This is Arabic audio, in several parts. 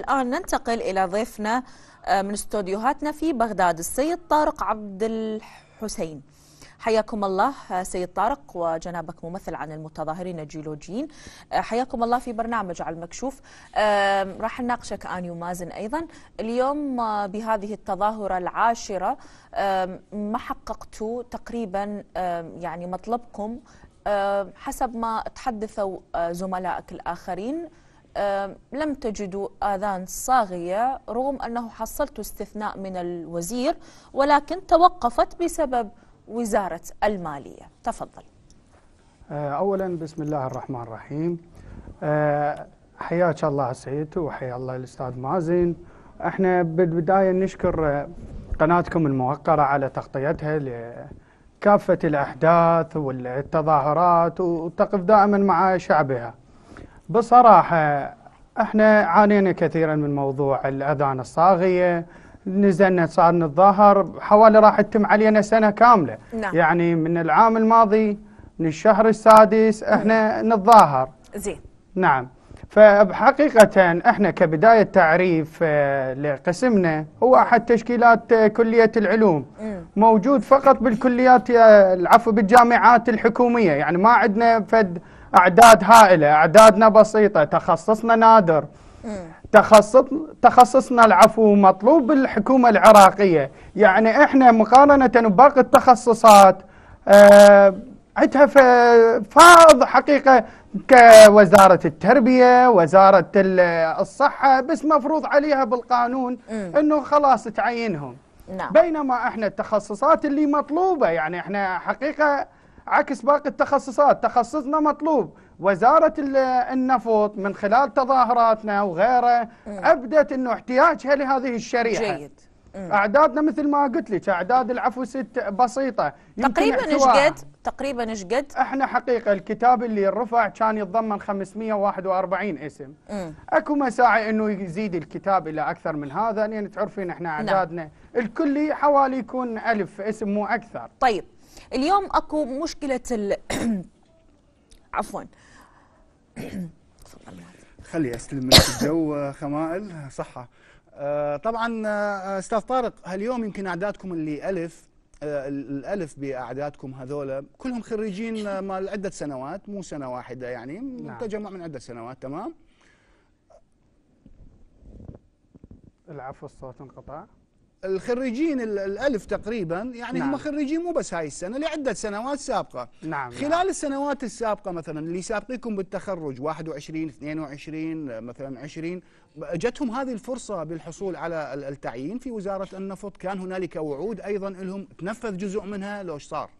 الآن ننتقل إلى ضيفنا آه، من استوديوهاتنا في بغداد السيد طارق عبد الحسين حياكم الله آه، سيد طارق وجنابك ممثل عن المتظاهرين الجيولوجيين آه، حياكم الله في برنامج على المكشوف راح نناقشك آني ومازن أيضا اليوم بهذه التظاهرة العاشرة ما حققتوا تقريبا يعني مطلبكم حسب ما تحدثوا زملائك الآخرين لم تجدوا آذان صاغية رغم أنه حصلت استثناء من الوزير ولكن توقفت بسبب وزارة المالية تفضل أه، أولا بسم الله الرحمن الرحيم أه، حياك الله سعيد وحيا الله الأستاذ مازن احنا بالبداية نشكر قناتكم الموقرة على تغطيتها لكافة الأحداث والتظاهرات وتقف دائما مع شعبها بصراحة احنا عانينا كثيرا من موضوع الأذان الصاغية نزلنا صار نتظاهر حوالي راح تتم علينا سنة كاملة نعم. يعني من العام الماضي من الشهر السادس احنا نعم. نتظاهر زين نعم فحقيقة احنا كبداية تعريف آه، لقسمنا هو أحد تشكيلات آه، كلية العلوم موجود فقط بالكليات آه، العفو بالجامعات الحكومية يعني ما عندنا فد اعداد هائله اعدادنا بسيطه تخصصنا نادر تخصص تخصصنا العفو مطلوب بالحكومه العراقيه يعني احنا مقارنه بباقي التخصصات آه، عندها فاض حقيقه كوزاره التربيه، وزاره الصحه، بس مفروض عليها بالقانون انه خلاص تعينهم. نعم. بينما احنا التخصصات اللي مطلوبه يعني احنا حقيقه عكس باقي التخصصات تخصصنا مطلوب وزارة النفط من خلال تظاهراتنا وغيره أبدت أنه احتياجها لهذه الشريحة جيد اعدادنا مثل ما قلت لك اعداد العفو ست بسيطه تقريبا نشقد تقريبا نشقد احنا حقيقه الكتاب اللي رفع كان يتضمن 541 اسم م. اكو مساعي انه يزيد الكتاب الى اكثر من هذا لان يعني تعرفين احنا نعم. اعدادنا نعم. الكلي حوالي يكون ألف اسم مو اكثر طيب اليوم اكو مشكله ال... عفوا خلي استلم منك الجو آه، خمائل صحه آه، طبعا آه، استاذ طارق هاليوم يمكن اعدادكم اللي الف الالف باعدادكم هذولا كلهم خريجين مال عده سنوات مو سنه واحده يعني نعم. تجمع من عده سنوات تمام العفو الصوت انقطع الخريجين الألف تقريبا يعني نعم. هم خريجين مو بس هاي السنة لعدة سنوات سابقة نعم, نعم. خلال نعم. السنوات السابقة مثلا اللي سابقيكم بالتخرج 21 22 مثلا 20 جتهم هذه الفرصة بالحصول على التعيين في وزارة النفط كان هنالك وعود أيضا لهم تنفذ جزء منها لو صار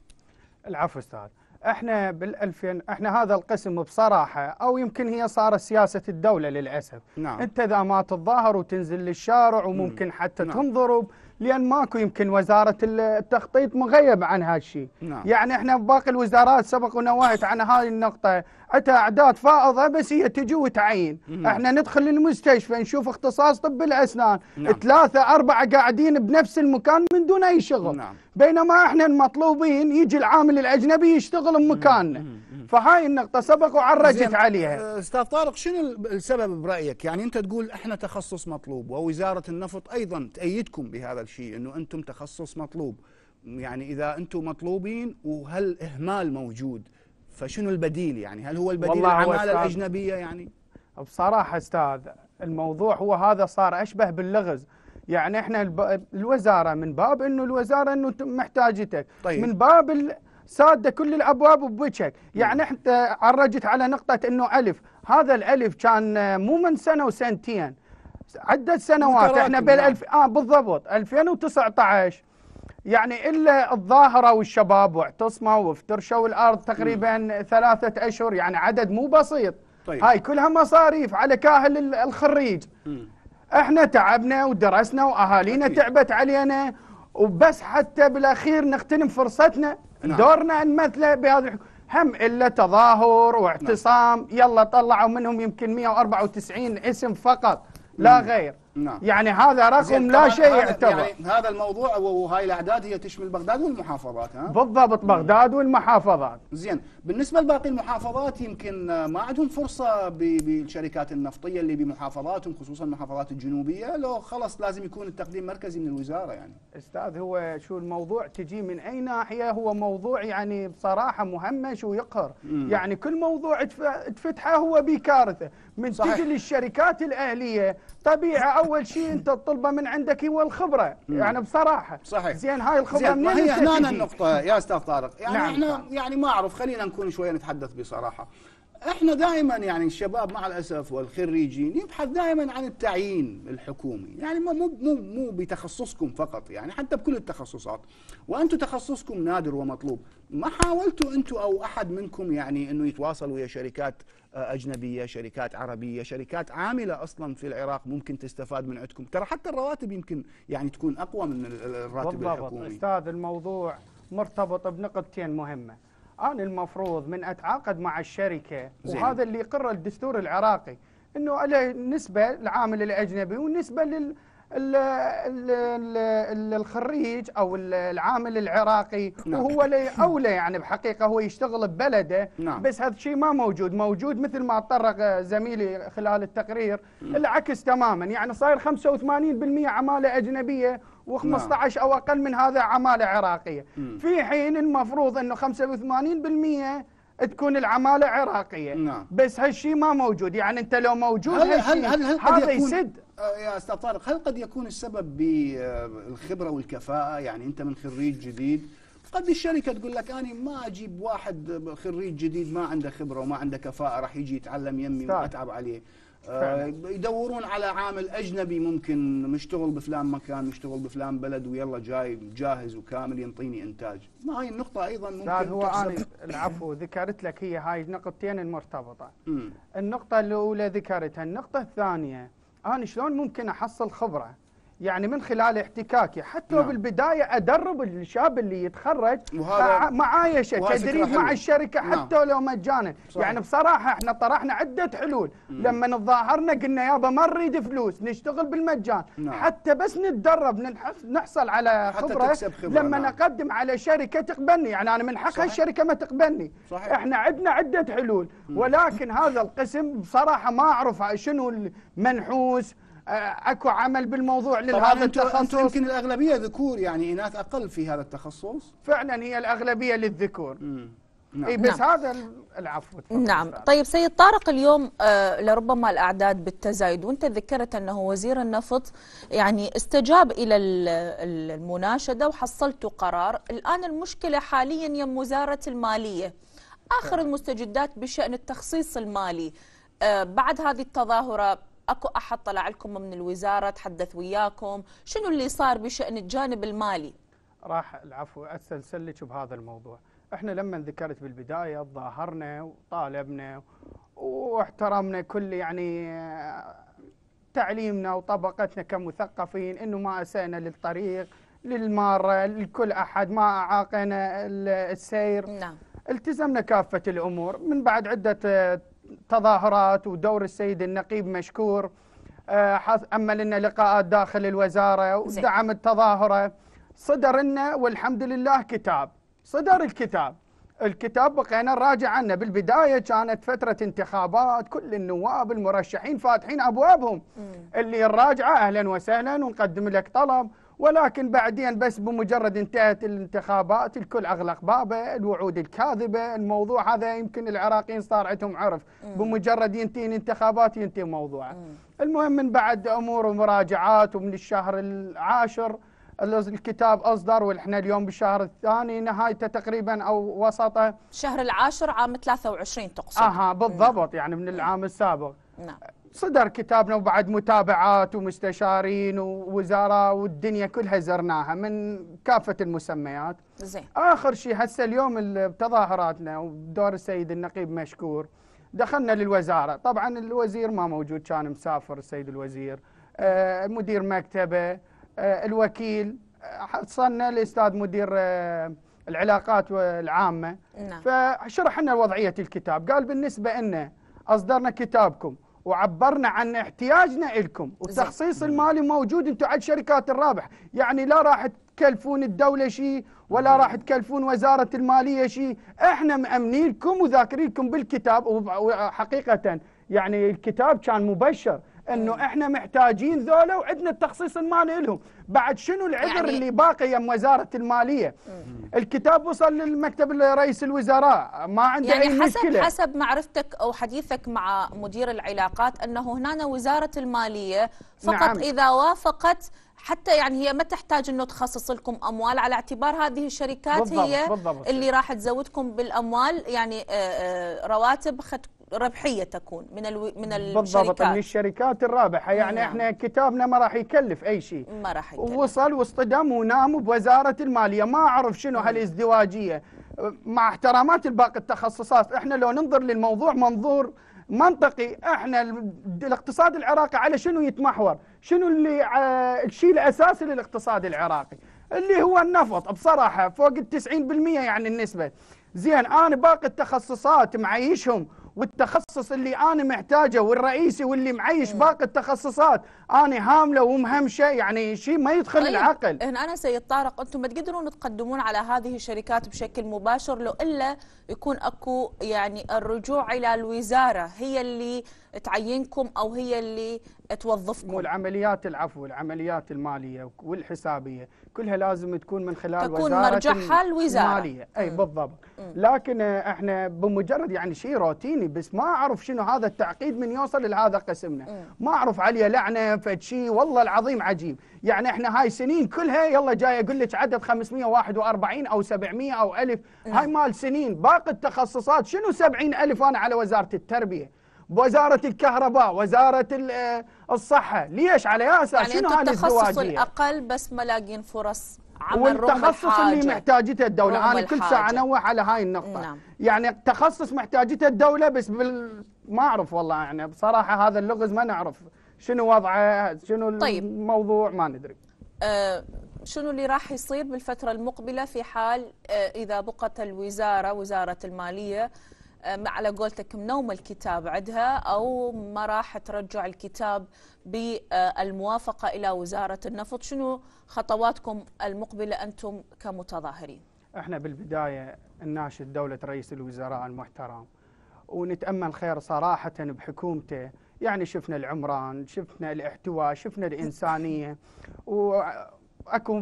العفو استاذ احنا بالألفين احنا هذا القسم بصراحة او يمكن هي صارت سياسة الدولة للأسف نعم. انت اذا ما تتظاهر وتنزل للشارع وممكن مم. حتى نعم. تنضرب لان ماكو يمكن وزارة التخطيط مغيب عن هالشيء نعم. يعني احنا باقي الوزارات سبق ونوهت عن هاي النقطة أتى اعداد فائضه بس هي تجي وتعين احنا ندخل المستشفى نشوف اختصاص طب الاسنان نعم. ثلاثه اربعه قاعدين بنفس المكان من دون اي شغل نعم. بينما احنا المطلوبين يجي العامل الاجنبي يشتغل بمكاننا فهاي النقطه سبق وعرجت عليها آه، استاذ طارق شنو السبب برايك يعني انت تقول احنا تخصص مطلوب ووزاره النفط ايضا تايدكم بهذا الشيء انه انتم تخصص مطلوب يعني اذا انتم مطلوبين وهل اهمال موجود فشنو البديل يعني هل هو البديل العماله الاجنبيه يعني بصراحه استاذ الموضوع هو هذا صار اشبه باللغز يعني احنا الوزاره من باب انه الوزاره انه محتاجتك طيب. من باب ساده كل الابواب بوجهك، يعني نعم. إحنا عرجت على نقطه انه الف، هذا الالف كان آه، مو من سنه وسنتين عده سنوات احنا بال 2000 نعم. اه بالضبط 2019 يعني الا الظاهره والشباب واعتصموا وافترشوا الارض تقريبا م. ثلاثه اشهر يعني عدد مو بسيط طيب. هاي كلها مصاريف على كاهل الخريج م. احنا تعبنا ودرسنا واهالينا تعبت علينا وبس حتى بالاخير نغتنم فرصتنا نعم. دورنا نمثله بهذا هم الا تظاهر واعتصام نعم. يلا طلعوا منهم يمكن 194 اسم فقط لا م. غير نعم يعني هذا رقم لا شيء يعتبر يعني هذا الموضوع وهاي الاعداد هي تشمل بغداد والمحافظات ها بالضبط بغداد والمحافظات زين بالنسبة لباقي المحافظات يمكن ما عندهم فرصة بالشركات النفطية اللي بمحافظاتهم خصوصا المحافظات الجنوبية لو خلص لازم يكون التقديم مركزي من الوزارة يعني أستاذ هو شو الموضوع تجي من أي ناحية هو موضوع يعني بصراحة مهمش ويقهر مم. يعني كل موضوع تفتحه هو بكارثة من صحيح. تجي للشركات الأهلية طبيعة أول شيء أنت تطلبه من عندك هو الخبرة مم. يعني بصراحة صحيح زين هاي الخبرة زين من هي هنا النقطة يا أستاذ طارق يعني نعم. احنا نعم. يعني ما أعرف خلينا نكون شويه نتحدث بصراحه احنا دائما يعني الشباب مع الاسف والخريجين يبحث دائما عن التعيين الحكومي، يعني مو مو مو بتخصصكم فقط يعني حتى بكل التخصصات، وانتم تخصصكم نادر ومطلوب، ما حاولتوا انتم او احد منكم يعني انه يتواصل ويا شركات آه، اجنبيه، شركات عربيه، شركات عامله اصلا في العراق ممكن تستفاد من عندكم، ترى حتى الرواتب يمكن يعني تكون اقوى من الراتب بالضبط الحكومي. بالضبط استاذ الموضوع مرتبط بنقطتين مهمه. أنا المفروض من أتعاقد مع الشركة زين. وهذا اللي يقره الدستور العراقي أنه على نسبة العامل الأجنبي ونسبة لل الخريج او العامل العراقي نعم. وهو اولى يعني بحقيقه هو يشتغل ببلده نعم. بس هذا الشيء ما موجود موجود مثل ما تطرق زميلي خلال التقرير العكس تماما يعني صاير 85% عماله اجنبيه و15 او اقل من هذا عماله عراقيه م. في حين المفروض انه 85% تكون العماله عراقيه نعم. بس هالشيء ما موجود يعني انت لو موجود هل هل هل, هل هذا يسد آه، يا استاذ طارق هل قد يكون السبب بالخبره والكفاءه يعني انت من خريج جديد قد الشركه تقول لك انا ما اجيب واحد خريج جديد ما عنده خبره وما عنده كفاءه راح يجي يتعلم يمي واتعب عليه آه، يدورون على عامل اجنبي ممكن مشتغل بفلان مكان مشتغل بفلان بلد ويلا جاي جاهز وكامل ينطيني انتاج ما هي النقطه ايضا ممكن هو انا العفو ذكرت لك هي هاي النقطتين المرتبطه النقطه الاولى ذكرتها النقطه الثانيه انا شلون ممكن احصل خبره يعني من خلال احتكاكي حتى نعم. بالبدايه ادرب الشاب اللي يتخرج معايشه تدريب مع الشركه نعم. حتى لو مجانا يعني بصراحه احنا طرحنا عده حلول مم. لما تظاهرنا قلنا يابا ما نريد فلوس نشتغل بالمجان نعم. حتى بس نتدرب نحصل على خبره, حتى تكسب خبرة لما نعم. نقدم على شركه تقبلني يعني انا من حقها الشركه ما تقبلني صحيح. احنا عندنا عده حلول مم. ولكن هذا القسم بصراحه ما اعرف شنو المنحوس آه، اكو عمل بالموضوع لهذا التخصص يمكن الاغلبيه ذكور يعني اناث اقل في هذا التخصص فعلا هي الاغلبيه للذكور مم. نعم. اي بس نعم. هذا العفو نعم فعلا. طيب سيد طارق اليوم آه لربما الاعداد بالتزايد وانت ذكرت انه وزير النفط يعني استجاب الى المناشده وحصلت قرار الان المشكله حاليا يم وزاره الماليه اخر المستجدات بشان التخصيص المالي آه بعد هذه التظاهره اكو احد طلع لكم من الوزاره تحدث وياكم شنو اللي صار بشان الجانب المالي راح العفو استرسل لك بهذا الموضوع احنا لما ذكرت بالبدايه ظاهرنا وطالبنا واحترمنا كل يعني تعليمنا وطبقتنا كمثقفين انه ما اسأنا للطريق للمارة لكل أحد ما أعاقنا السير نعم. التزمنا كافة الأمور من بعد عدة تظاهرات ودور السيد النقيب مشكور آه، أما لنا لقاءات داخل الوزارة ودعم التظاهرة صدر لنا والحمد لله كتاب صدر الكتاب الكتاب بقينا نراجع عنه بالبداية كانت فترة انتخابات كل النواب المرشحين فاتحين أبوابهم اللي نراجعه أهلا وسهلا ونقدم لك طلب ولكن بعدين بس بمجرد انتهت الانتخابات الكل اغلق بابه الوعود الكاذبه الموضوع هذا يمكن العراقيين صار عندهم عرف بمجرد ينتهي الانتخابات ينتهي موضوعه المهم من بعد امور ومراجعات ومن الشهر العاشر الكتاب اصدر واحنا اليوم بالشهر الثاني نهايته تقريبا او وسطه شهر العاشر عام 23 تقصد اها بالضبط يعني من العام السابق نعم صدر كتابنا وبعد متابعات ومستشارين ووزراء والدنيا كلها زرناها من كافه المسميات. زين. اخر شيء هسه اليوم بتظاهراتنا ودور السيد النقيب مشكور دخلنا للوزاره، طبعا الوزير ما موجود كان مسافر السيد الوزير، آه مدير مكتبه، آه الوكيل، حصلنا الاستاذ مدير آه العلاقات العامه. نعم. فشرح لنا وضعيه الكتاب، قال بالنسبه لنا اصدرنا كتابكم وعبرنا عن احتياجنا لكم والتخصيص المالي موجود انتم عند شركات الرابح يعني لا راح تكلفون الدولة شيء ولا راح تكلفون وزارة المالية شيء احنا مأمنين لكم وذاكرين لكم بالكتاب وحقيقة يعني الكتاب كان مبشر انه إيه. احنا محتاجين ذولا وعندنا التخصيص المالي لهم بعد شنو العذر يعني اللي باقي يم وزاره الماليه إيه. الكتاب وصل للمكتب رئيس الوزراء ما عنده يعني اي مشكله حسب معرفتك او حديثك مع مدير العلاقات انه هنا وزاره الماليه فقط نعم. اذا وافقت حتى يعني هي ما تحتاج انه تخصص لكم اموال على اعتبار هذه الشركات بالضبط هي بالضبط اللي راح تزودكم بالاموال يعني آه، آه، رواتب ربحيه تكون من الو... من الشركات بالضبط من الشركات الرابحه يعني مم. نعم. احنا كتابنا ما راح يكلف اي شيء ما راح يكلف وصل واصطدم ونام بوزاره الماليه ما اعرف شنو نعم. هالازدواجيه مع احترامات الباقي التخصصات احنا لو ننظر للموضوع منظور منطقي احنا الاقتصاد العراقي على شنو يتمحور شنو اللي آه، الشيء الاساسي للاقتصاد العراقي اللي هو النفط بصراحه فوق ال 90% يعني النسبه زين انا باقي التخصصات معيشهم والتخصص اللي انا محتاجه والرئيسي واللي معيش إيه. باقي التخصصات انا هامله ومهمشه يعني شيء ما يدخل طيب. العقل هنا انا سيد طارق انتم ما تقدرون تقدمون على هذه الشركات بشكل مباشر لو الا يكون اكو يعني الرجوع الى الوزاره هي اللي تعينكم او هي اللي توظفكم والعمليات العفو العمليات الماليه والحسابيه كلها لازم تكون من خلال تكون وزاره مرجعها الوزاره الماليه اي مم. بالضبط مم. لكن احنا بمجرد يعني شيء روتيني بس ما اعرف شنو هذا التعقيد من يوصل لهذا قسمنا مم. ما اعرف عليه لعنه فد شيء والله العظيم عجيب يعني احنا هاي سنين كلها يلا جاي اقول لك عدد 541 او 700 او 1000 هاي مال سنين باقي التخصصات شنو 70000 انا على وزاره التربيه وزاره الكهرباء وزاره آه، الصحة ليش على اساس يعني شنو هذه التخصص الأقل بس ملاقين فرص عمل والتخصص اللي محتاجته الدولة أنا كل ساعة أنوه على هاي النقطة نعم. يعني تخصص محتاجته الدولة بس بال... ما أعرف والله يعني بصراحة هذا اللغز ما نعرف شنو وضعه شنو طيب. الموضوع ما ندري أه شنو اللي راح يصير بالفترة المقبلة في حال أه، إذا بقت الوزارة وزارة المالية على قولتك منوم الكتاب عندها او ما راح ترجع الكتاب بالموافقه الى وزاره النفط شنو خطواتكم المقبله انتم كمتظاهرين احنا بالبدايه نناشد دوله رئيس الوزراء المحترم ونتامل خير صراحه بحكومته يعني شفنا العمران شفنا الاحتواء شفنا الانسانيه و اكو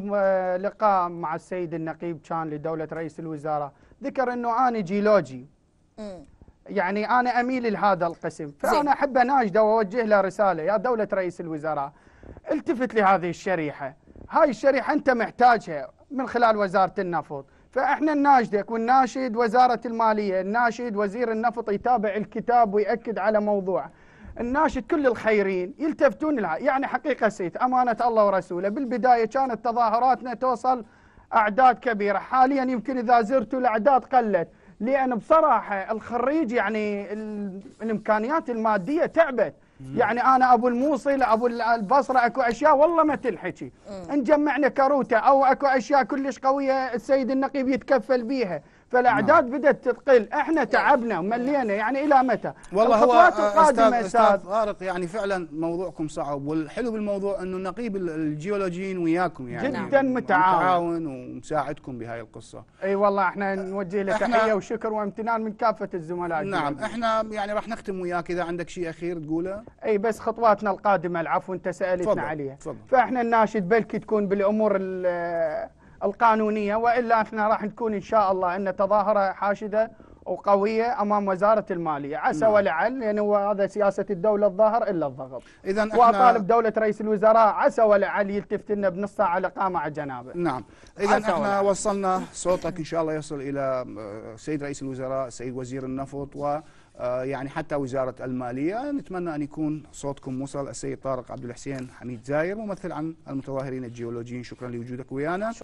لقاء مع السيد النقيب كان لدوله رئيس الوزراء ذكر انه انا جيولوجي يعني انا اميل لهذا القسم فانا احب اناشده واوجه له رساله يا دوله رئيس الوزراء التفت لهذه الشريحه هاي الشريحه انت محتاجها من خلال وزاره النفط فاحنا نناشدك ونناشد وزاره الماليه نناشد وزير النفط يتابع الكتاب وياكد على موضوع الناشد كل الخيرين يلتفتون لها يعني حقيقه سيت امانه الله ورسوله بالبدايه كانت تظاهراتنا توصل اعداد كبيره حاليا يمكن اذا زرتوا الاعداد قلت لأن بصراحة الخريج يعني الإمكانيات المادية تعبت يعني انا ابو الموصل ابو البصره اكو اشياء والله ما تنحكي نجمعنا كروته او اكو اشياء كلش قويه السيد النقيب يتكفل بيها فالاعداد نعم. بدات تقل احنا نعم. تعبنا وملينا يعني الى متى والله هو القادمه استاذ, أستاذ طارق يعني فعلا موضوعكم صعب والحلو بالموضوع انه نقيب الجيولوجيين وياكم يعني جدا نعم. متعاون ومساعدكم بهاي القصه اي والله احنا نوجه له تحيه وشكر وامتنان من كافه الزملاء نعم جميل. احنا يعني راح نختم وياك اذا عندك شيء اخير تقوله اي بس خطواتنا القادمه العفو انت سالتنا عليها فاحنا الناشد بلكي تكون بالامور القانونية وإلا احنا راح نكون إن شاء الله أن تظاهرة حاشدة وقوية أمام وزارة المالية عسى نعم. ولعل يعني هو هذا سياسة الدولة الظاهر إلا الضغط إذا وأطالب دولة رئيس الوزراء عسى ولعل يلتفت لنا بنص ساعة على قامة على جنابه نعم إذا احنا ولعل. وصلنا صوتك إن شاء الله يصل إلى السيد آه، رئيس الوزراء السيد وزير النفط و آه، يعني حتى وزارة المالية نتمنى أن يكون صوتكم وصل السيد طارق عبد الحسين حميد زاير ممثل عن المتظاهرين الجيولوجيين شكرا لوجودك ويانا